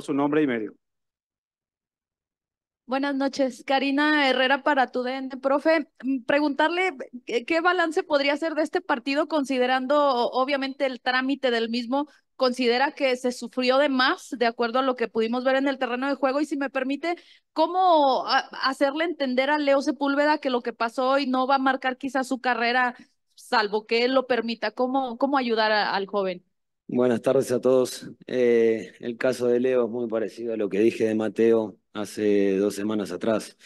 su nombre y medio. Buenas noches, Karina Herrera para tu Profe, mm, preguntarle qué balance podría hacer de este partido considerando obviamente el trámite del mismo. ¿Considera que se sufrió de más de acuerdo a lo que pudimos ver en el terreno de juego? Y si me permite, ¿cómo hacerle entender a Leo Sepúlveda que lo que pasó hoy no va a marcar quizás su carrera, salvo que él lo permita? ¿Cómo, cómo ayudar al joven? Buenas tardes a todos. Eh, el caso de Leo es muy parecido a lo que dije de Mateo hace dos semanas atrás.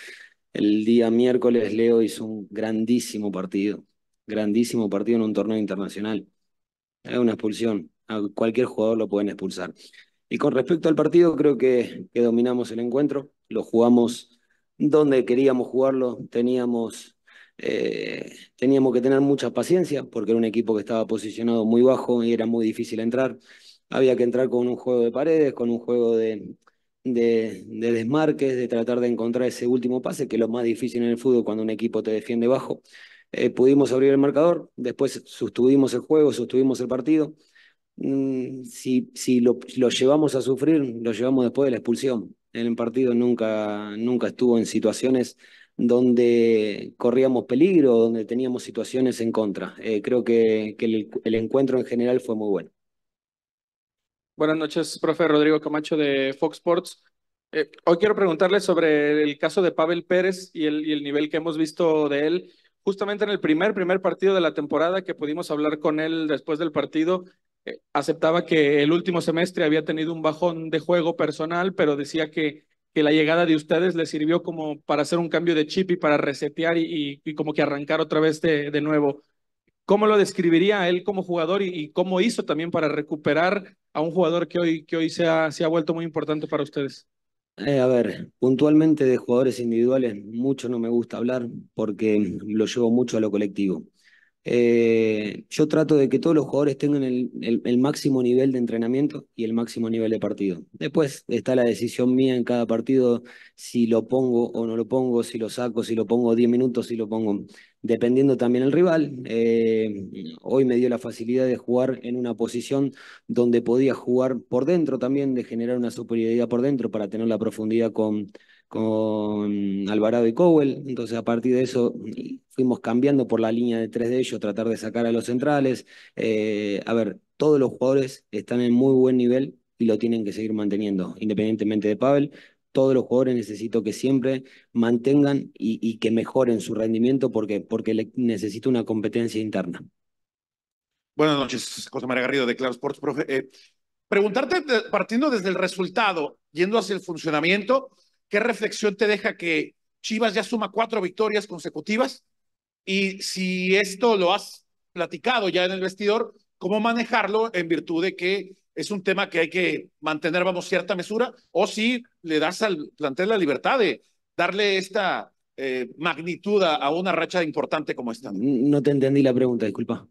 El día miércoles Leo hizo un grandísimo partido, grandísimo partido en un torneo internacional. Es una expulsión, a cualquier jugador lo pueden expulsar. Y con respecto al partido, creo que dominamos el encuentro, lo jugamos donde queríamos jugarlo, teníamos eh, teníamos que tener mucha paciencia porque era un equipo que estaba posicionado muy bajo y era muy difícil entrar. Había que entrar con un juego de paredes, con un juego de, desmarques, de tratar de encontrar ese último pase, que es lo más difícil en el fútbol cuando un equipo te defiende bajo. Eh, pudimos abrir el marcador, después sustuvimos el juego, sustuvimos el partido. Mm, si, si lo, lo, llevamos a sufrir, lo llevamos después de la expulsión. En el partido nunca, nunca estuvo en situaciones donde corríamos peligro, donde teníamos situaciones en contra. Eh, creo que, el, encuentro en general fue muy bueno. Buenas noches, profe Rodrigo Camacho de Fox Sports. Eh, hoy quiero preguntarle sobre el caso de Pavel Pérez y el, y el nivel que hemos visto de él. Justamente en el primer, primer partido de la temporada que pudimos hablar con él después del partido, eh, aceptaba que el último semestre había tenido un bajón de juego personal, pero decía que que la llegada de ustedes le sirvió como para hacer un cambio de chip y para resetear y, como que arrancar otra vez de, nuevo. ¿Cómo lo describiría él como jugador y, cómo hizo también para recuperar a un jugador que hoy, que hoy se, ha, se ha vuelto muy importante para ustedes? Eh, a ver, puntualmente de jugadores individuales mucho no me gusta hablar porque lo llevo mucho a lo colectivo. Eh, yo trato de que todos los jugadores tengan el, máximo nivel de entrenamiento y el máximo nivel de partido. Después está la decisión mía en cada partido si lo pongo o no lo pongo, si lo saco, si lo pongo 10 minutos, si lo pongo, dependiendo también el rival. Eh, hoy me dio la facilidad de jugar en una posición donde podía jugar por dentro también, de generar una superioridad por dentro para tener la profundidad con, con Alvarado y Cowell. Entonces, a partir de eso fuimos cambiando por la línea de tres de ellos, tratar de sacar a los centrales. Eh, a ver, todos los jugadores están en muy buen nivel y lo tienen que seguir manteniendo, independientemente de Pavel. Todos los jugadores necesito que siempre mantengan y, que mejoren su rendimiento porque, porque necesito una competencia interna. Buenas noches, José María Garrido de Claro Sports, profe. Eh, preguntarte, partiendo desde el resultado, yendo hacia el funcionamiento, ¿qué reflexión te deja que Chivas ya suma cuatro victorias consecutivas y si esto lo has platicado ya en el vestidor, ¿cómo manejarlo en virtud de que es un tema que hay que mantener, vamos, cierta mesura? O si le das al plantel la libertad de darle esta eh, magnitud a, una racha importante como esta. No te entendí la pregunta, disculpa.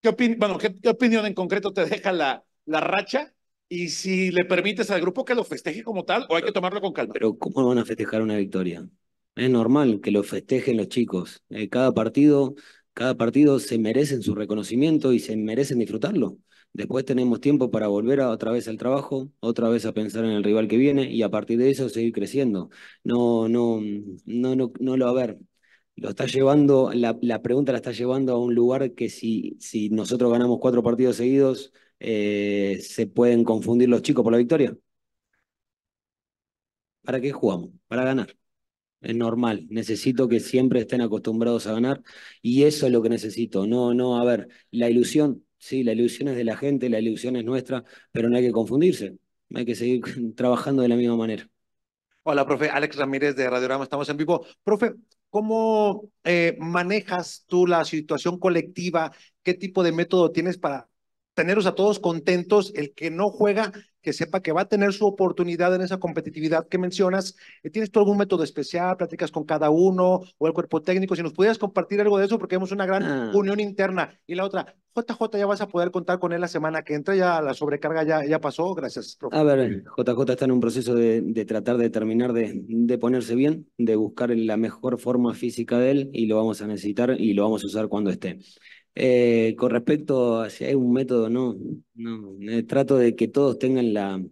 ¿Qué, bueno, ¿qué, opinión en concreto te deja la, la racha? Y si le permites al grupo que lo festeje como tal, o hay que tomarlo con calma. Pero, ¿cómo van a festejar una victoria? Es normal que lo festejen los chicos. Eh, cada partido, cada partido se merecen su reconocimiento y se merecen disfrutarlo. Después tenemos tiempo para volver a, otra vez al trabajo, otra vez a pensar en el rival que viene y a partir de eso seguir creciendo. No, no, no, no, no lo a ver. Lo está llevando, la, pregunta la está llevando a un lugar que si, si nosotros ganamos cuatro partidos seguidos, eh, se pueden confundir los chicos por la victoria. ¿Para qué jugamos? Para ganar es normal. Necesito que siempre estén acostumbrados a ganar y eso es lo que necesito. No, no, a ver, la ilusión, sí, la ilusión es de la gente, la ilusión es nuestra, pero no hay que confundirse. Hay que seguir trabajando de la misma manera. Hola, profe. Alex Ramírez de Radiorama, estamos en vivo. Profe, ¿cómo eh, manejas tú la situación colectiva? ¿Qué tipo de método tienes para Teneros a todos contentos, el que no juega, que sepa que va a tener su oportunidad en esa competitividad que mencionas. Eh, ¿Tienes tú algún método especial? ¿Platicas con cada uno o el cuerpo técnico? Si nos pudieras compartir algo de eso, porque hemos una gran ah. unión interna. Y la otra, JJ ya vas a poder contar con él la semana que entra, ya la sobrecarga ya, ya pasó. Gracias, A ver, JJ eh, está en un proceso de, tratar de terminar de, de, ponerse bien, de buscar la mejor forma física de él y lo vamos a necesitar y lo vamos a usar cuando esté. Eh, con respecto a si hay un método, no, no. Eh, trato de que todos tengan la,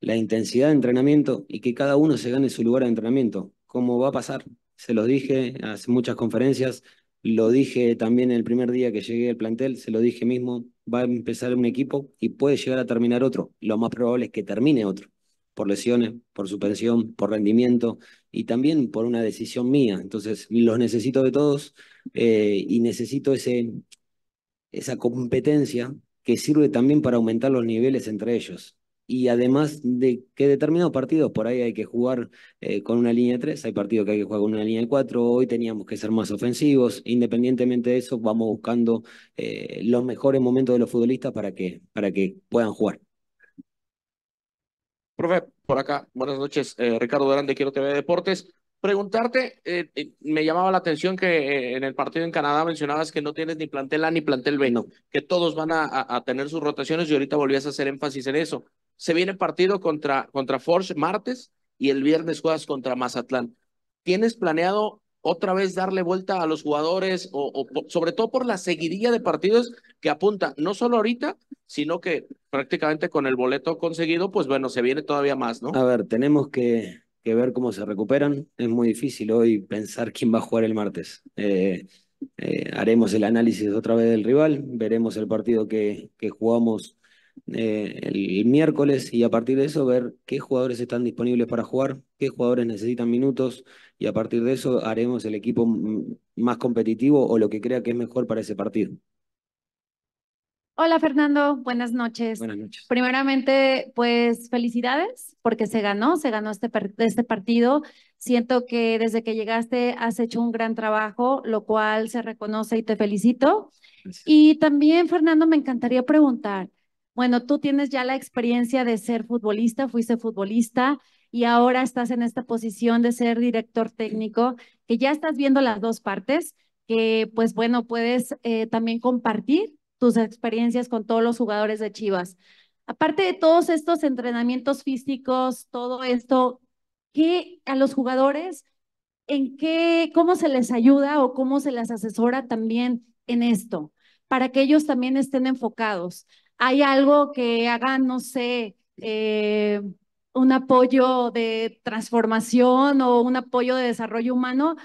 la intensidad de entrenamiento y que cada uno se gane su lugar de entrenamiento. ¿Cómo va a pasar? Se los dije hace muchas conferencias, lo dije también el primer día que llegué al plantel, se lo dije mismo, va a empezar un equipo y puede llegar a terminar otro. Lo más probable es que termine otro, por lesiones, por suspensión, por rendimiento, y también por una decisión mía. Entonces, los necesito de todos eh, y necesito ese, esa competencia que sirve también para aumentar los niveles entre ellos. Y además de que determinados partidos por ahí hay que jugar eh, con una línea de 3, hay partidos que hay que jugar con una línea de 4, hoy teníamos que ser más ofensivos, independientemente de eso vamos buscando eh, los mejores momentos de los futbolistas para que, para que puedan jugar por acá. Buenas noches, eh, Ricardo Durán Quiero TV Deportes. Preguntarte, eh, eh, me llamaba la atención que en el partido en Canadá mencionabas que no tienes ni plantel A ni plantel B, que todos van a, tener sus rotaciones y ahorita volvías a hacer énfasis en eso. Se viene partido contra, contra Forge martes y el viernes juegas contra Mazatlán. ¿Tienes planeado otra vez darle vuelta a los jugadores, o, sobre todo por la seguidilla de partidos que apunta, no solo ahorita, sino que prácticamente con el boleto conseguido, pues bueno, se viene todavía más, ¿no? A ver, tenemos que, ver cómo se recuperan. Es muy difícil hoy pensar quién va a jugar el martes. Eh, eh, haremos el análisis otra vez del rival, veremos el partido que jugamos eh, el miércoles y a partir de eso ver qué jugadores están disponibles para jugar, qué jugadores necesitan minutos y a partir de eso haremos el equipo más competitivo o lo que crea que es mejor para ese partido. Hola Fernando, buenas noches. Buenas noches. Primeramente, pues felicidades porque se ganó, se ganó este, este partido. Siento que desde que llegaste has hecho un gran trabajo, lo cual se reconoce y te felicito. Y también, Fernando, me encantaría preguntar, bueno, tú tienes ya la experiencia de ser futbolista, fuiste futbolista y ahora estás en esta posición de ser director técnico, que ya estás viendo las dos partes, que pues bueno, puedes eh, también compartir tus experiencias con todos los jugadores de Chivas. Aparte de todos estos entrenamientos físicos, todo esto, ¿qué a los jugadores, en qué, cómo se les ayuda o cómo se les asesora también en esto? para que ellos también estén enfocados hay algo que haga, no sé, eh, un apoyo de transformación o un apoyo de desarrollo humano,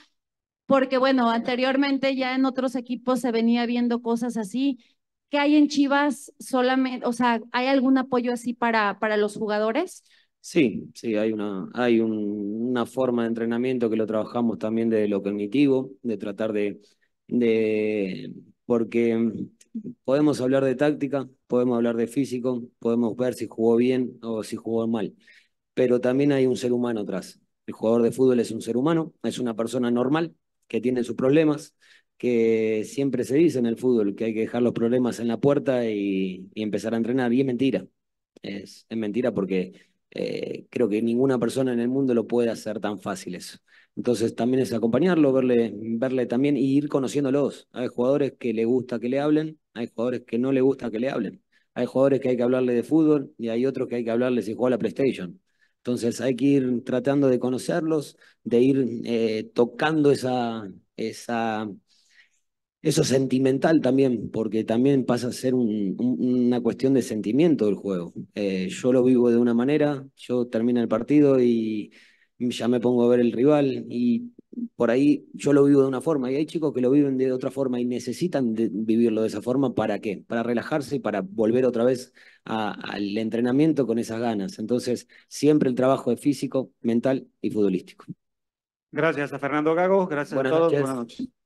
porque bueno, anteriormente ya en otros equipos se venía viendo cosas así. ¿Qué hay en Chivas solamente, o sea, hay algún apoyo así para, para los jugadores? Sí, sí, hay una, hay una forma de entrenamiento que lo trabajamos también de lo cognitivo, de tratar de, de porque podemos hablar de táctica, podemos hablar de físico, podemos ver si jugó bien o si jugó mal, pero también hay un ser humano atrás. El jugador de fútbol es un ser humano, es una persona normal que tiene sus problemas, que siempre se dice en el fútbol que hay que dejar los problemas en la puerta y, empezar a entrenar, y es mentira. Es, es mentira porque eh, creo que ninguna persona en el mundo lo puede hacer tan fácil eso. Entonces también es acompañarlo, verle, verle también y ir conociéndolos. Hay jugadores que le gusta que le hablen, hay jugadores que no le gusta que le hablen. Hay jugadores que hay que hablarle de fútbol y hay otros que hay que hablarle si juega a la PlayStation. Entonces hay que ir tratando de conocerlos, de ir eh, tocando esa, esa eso es sentimental también, porque también pasa a ser una cuestión de sentimiento del juego. Eh, yo lo vivo de una manera, yo termino el partido y ya me pongo a ver el rival y por ahí yo lo vivo de una forma y hay chicos que lo viven de otra forma y necesitan vivirlo de esa forma para qué? Para relajarse y para volver otra vez al entrenamiento con esas ganas. Entonces, siempre el trabajo es físico, mental y futbolístico. Gracias a Fernando Gago, gracias a todos. Buenas noches.